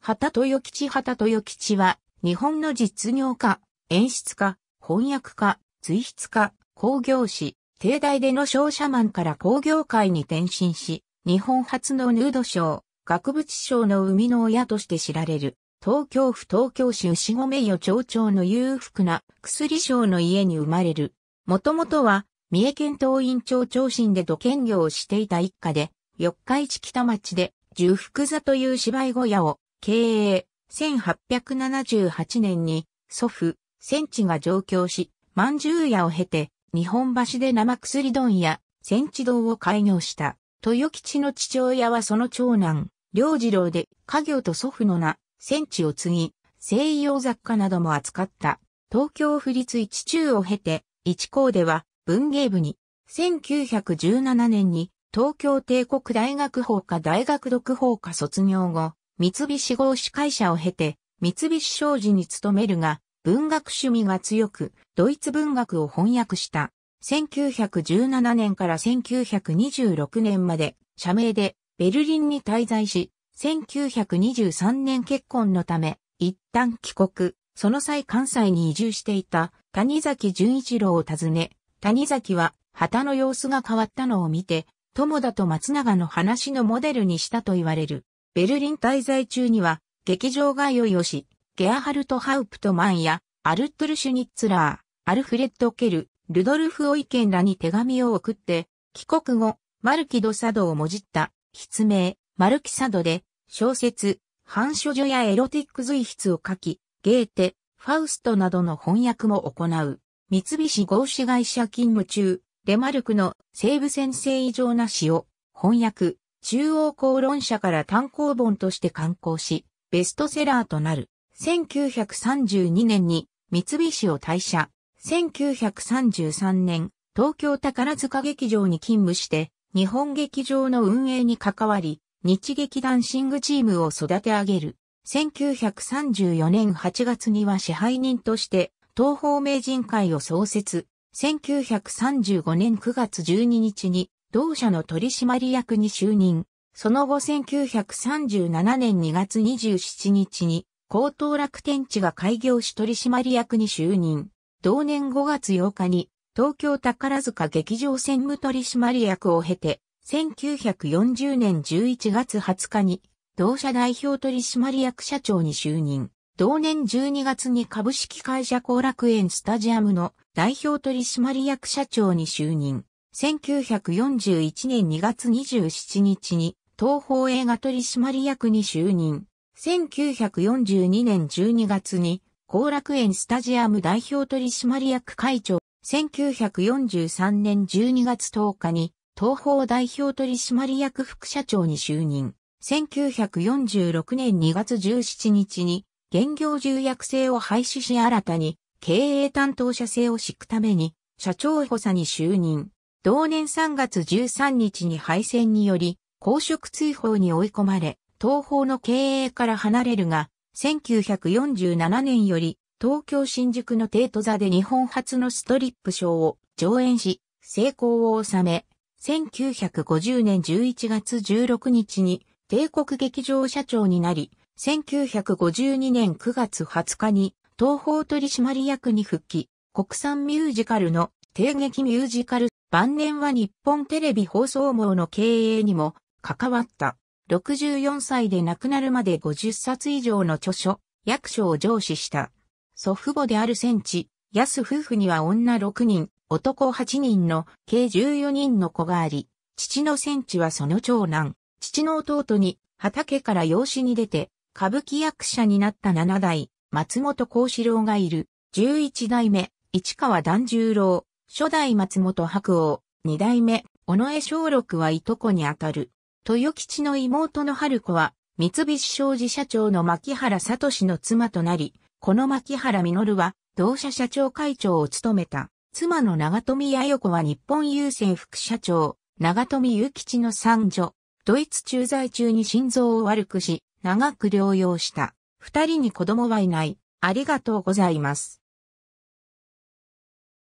畑豊吉畑豊吉は、日本の実業家、演出家、翻訳家、随筆家、工業師、帝大での商社マンから工業界に転身し、日本初のヌード賞、学物賞の生みの親として知られる、東京府東京市牛込与町長の裕福な薬賞の家に生まれる。もともとは、三重県東院町長身で土建業をしていた一家で、四日市北町で、重福座という芝居小屋を経営、1878年に祖父、戦地が上京し、万十屋を経て、日本橋で生薬丼や戦地堂を開業した。豊吉の父親はその長男、良次郎で、家業と祖父の名、戦地を継ぎ、西洋雑貨なども扱った。東京府立一中を経て、一高では文芸部に、1917年に東京帝国大学法科大学読法科卒業後、三菱合資会社を経て、三菱商事に勤めるが、文学趣味が強く、ドイツ文学を翻訳した。1917年から1926年まで、社名でベルリンに滞在し、1923年結婚のため、一旦帰国、その際関西に移住していた谷崎潤一郎を訪ね、谷崎は旗の様子が変わったのを見て、友田と松永の話のモデルにしたと言われる。ベルリン滞在中には、劇場が良いよし、ゲアハルト・ハウプトマンや、アルトゥル・シュニッツラー、アルフレッド・ケル、ルドルフ・オイケンらに手紙を送って、帰国後、マルキド・サドをもじった、筆名、マルキサドで、小説、反書女やエロティック随筆を書き、ゲーテ、ファウストなどの翻訳も行う。三菱合資会社勤務中、レマルクの西部先生異常な詩を翻訳、中央公論社から単行本として刊行し、ベストセラーとなる。1932年に三菱を退社。1933年、東京宝塚劇場に勤務して、日本劇場の運営に関わり、日劇ダンシングチームを育て上げる。1934年8月には支配人として、東方名人会を創設。1935年9月12日に同社の取締役に就任。その後1937年2月27日に、高等楽天地が開業し取締役に就任。同年5月8日に、東京宝塚劇場専務取締役を経て、1940年11月20日に、同社代表取締役社長に就任。同年12月に株式会社後楽園スタジアムの代表取締役社長に就任。1941年2月27日に東方映画取締役に就任。1942年12月に後楽園スタジアム代表取締役会長。1943年12月10日に東方代表取締役副社長に就任。1946年2月17日に現業重役制を廃止し新たに経営担当者制を敷くために社長補佐に就任。同年3月13日に敗戦により、公職追放に追い込まれ、東方の経営から離れるが、1947年より東京新宿の帝都座で日本初のストリップショーを上演し、成功を収め、1950年11月16日に帝国劇場社長になり、1952年9月20日に東方取締役に復帰、国産ミュージカルの帝劇ミュージカル晩年は日本テレビ放送網の経営にも関わった。64歳で亡くなるまで50冊以上の著書、役所を上司した。祖父母である戦地、安夫婦には女6人、男8人の計14人の子があり、父の戦地はその長男、父の弟に畑から養子に出て、歌舞伎役者になった7代、松本幸四郎がいる、11代目、市川團十郎、初代松本白鸚、二代目、尾上小六はいとこにあたる。豊吉の妹の春子は、三菱商事社長の牧原聡の妻となり、この牧原実は、同社社長会長を務めた。妻の長富八代子は日本郵政副社長、長富祐吉の三女。ドイツ駐在中に心臓を悪くし、長く療養した。二人に子供はいない。ありがとうございます。